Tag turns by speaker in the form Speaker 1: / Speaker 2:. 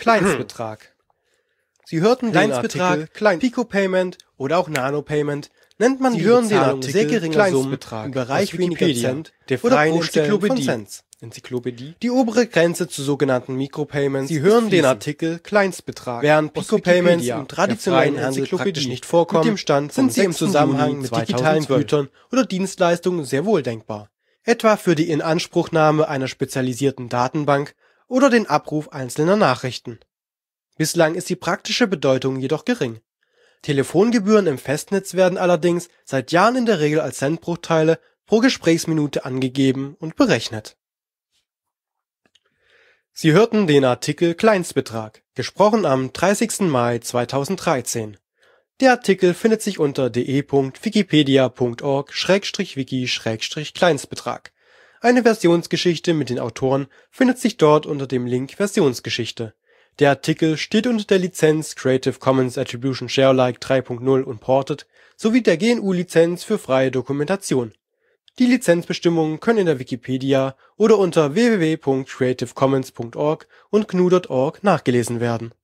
Speaker 1: Kleinstbetrag. Sie hörten Kleinstbetrag, Artikel, Klein Pico Payment oder auch Nano Payment nennt man Sie hören den Artikel sehr geringer Kleinstbetrag im Bereich weniger Cent der freien Enzyklopädie. Cent.
Speaker 2: Enzyklopädie.
Speaker 1: Die obere Grenze zu sogenannten Mikropayments. Sie hören den Artikel Kleinstbetrag. Während Pico-Payments im traditionellen Handel praktisch nicht vorkommen, mit dem Stand sind sie im Zusammenhang mit digitalen Gütern oder Dienstleistungen sehr wohl denkbar. Etwa für die Inanspruchnahme einer spezialisierten Datenbank oder den Abruf einzelner Nachrichten. Bislang ist die praktische Bedeutung jedoch gering. Telefongebühren im Festnetz werden allerdings seit Jahren in der Regel als Centbruchteile pro Gesprächsminute angegeben und berechnet. Sie hörten den Artikel Kleinstbetrag, gesprochen am 30. Mai 2013. Der Artikel findet sich unter de.wikipedia.org/wiki/kleinstbetrag eine Versionsgeschichte mit den Autoren findet sich dort unter dem Link Versionsgeschichte. Der Artikel steht unter der Lizenz Creative Commons Attribution Share Alike 3 Punkt 0 Unported sowie der GNU-Lizenz für freie Dokumentation. Die Lizenzbestimmungen können in der Wikipedia oder unter www.creativecommons.org und gnu.org nachgelesen werden